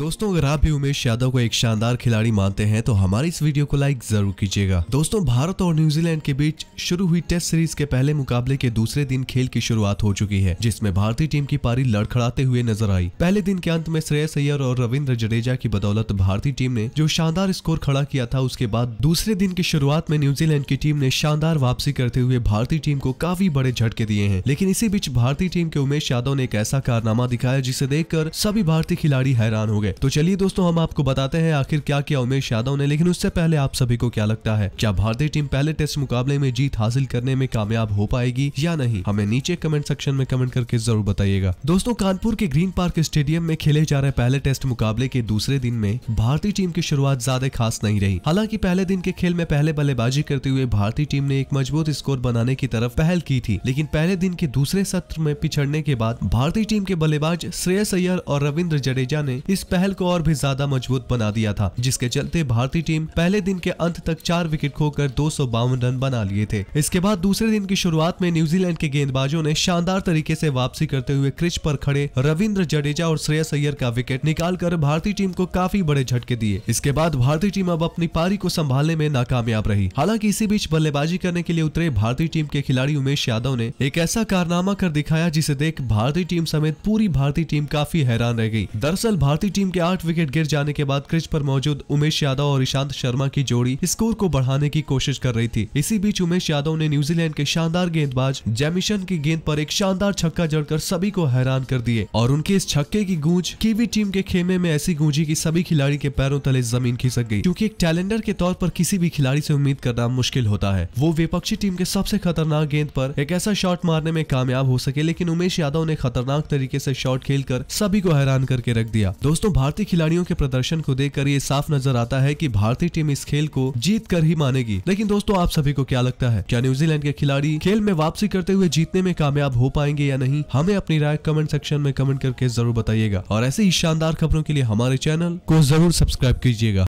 दोस्तों अगर आप भी उमेश यादव को एक शानदार खिलाड़ी मानते हैं तो हमारी इस वीडियो को लाइक जरूर कीजिएगा दोस्तों भारत और न्यूजीलैंड के बीच शुरू हुई टेस्ट सीरीज के पहले मुकाबले के दूसरे दिन खेल की शुरुआत हो चुकी है जिसमें भारतीय टीम की पारी लड़खड़ाते हुए नजर आई पहले दिन के अंत में श्रेयस अय्यर और रविन्द्र जडेजा की बदौलत भारतीय टीम ने जो शानदार स्कोर खड़ा किया था उसके बाद दूसरे दिन की शुरुआत में न्यूजीलैंड की टीम ने शानदार वापसी करते हुए भारतीय टीम को काफी बड़े झटके दिए हैं लेकिन इसी बीच भारतीय टीम के उमेश यादव ने एक ऐसा कारनामा दिखाया जिसे देखकर सभी भारतीय खिलाड़ी हैरान हो गए होंगे तो चलिए दोस्तों हम आपको बताते हैं आखिर क्या किया उमेश यादव ने लेकिन उससे पहले आप सभी को क्या लगता है क्या भारतीय टीम पहले टेस्ट मुकाबले में जीत हासिल करने में कामयाब हो पाएगी या नहीं हमें नीचे कमेंट सेक्शन में कमेंट करके जरूर बताइएगा दोस्तों कानपुर के ग्रीन पार्क स्टेडियम में खेले जा रहे पहले टेस्ट मुकाबले के दूसरे दिन में भारतीय टीम की शुरुआत ज्यादा खास नहीं रही हालांकि पहले दिन के खेल में पहले बल्लेबाजी करते हुए भारतीय टीम ने एक मजबूत स्कोर बनाने की तरफ पहल की थी लेकिन पहले दिन के दूसरे सत्र में पिछड़ने के बाद भारतीय टीम के बल्लेबाज श्रेयस अय्यर और रविंद्र जडेजा ने इस पहल को और भी ज्यादा मजबूत बना दिया था जिसके चलते भारतीय टीम पहले दिन के अंत तक चार विकेट खोकर दो रन बना लिए थे इसके बाद दूसरे दिन की शुरुआत में न्यूजीलैंड के गेंदबाजों ने शानदार तरीके ऐसी वापसी करते हुए क्रिच पर खड़े रविंद्र जडेजा और श्रेय सैयर का विकेट निकाल भारतीय टीम को काफी बड़े झटके दिए इसके बाद भारतीय टीम अब अपनी पारी को संभालने में नाकामयाब रही हालांकि इसी बीच बल्लेबाजी करने के लिए उतरे भारतीय टीम के खिलाड़ी उमेश यादव ने एक ऐसा कारनामा कर दिखाया जिसे देख भारतीय टीम समेत पूरी भारतीय टीम काफी हैरान रह गई दरअसल भारतीय टीम टीम के आठ विकेट गिर जाने के बाद क्रिच पर मौजूद उमेश यादव और ईशांत शर्मा की जोड़ी स्कोर को बढ़ाने की कोशिश कर रही थी इसी बीच उमेश यादव ने न्यूजीलैंड के शानदार गेंदबाज जैमिशन की गेंद पर एक शानदार छक्का जड़कर सभी को हैरान कर दिए और उनके इस छक्के की गूंज कीवी टीम के खेमे में ऐसी गूंजी की सभी खिलाड़ी के पैरों तले जमीन खिसक गई क्योंकि एक टैलेंडर के तौर पर किसी भी खिलाड़ी से उम्मीद करना मुश्किल होता है वो विपक्षी टीम के सबसे खतरनाक गेंद पर एक ऐसा शॉट मारने में कामयाब हो सके लेकिन उमेश यादव ने खतरनाक तरीके से शॉट खेलकर सभी को हैरान करके रख दिया दोस्तों दोस्तों भारतीय खिलाड़ियों के प्रदर्शन को देखकर ये साफ नजर आता है कि भारतीय टीम इस खेल को जीत कर ही मानेगी लेकिन दोस्तों आप सभी को क्या लगता है क्या न्यूजीलैंड के खिलाड़ी खेल में वापसी करते हुए जीतने में कामयाब हो पाएंगे या नहीं हमें अपनी राय कमेंट सेक्शन में कमेंट करके जरूर बताइएगा और ऐसे ही शानदार खबरों के लिए हमारे चैनल को जरूर सब्सक्राइब कीजिएगा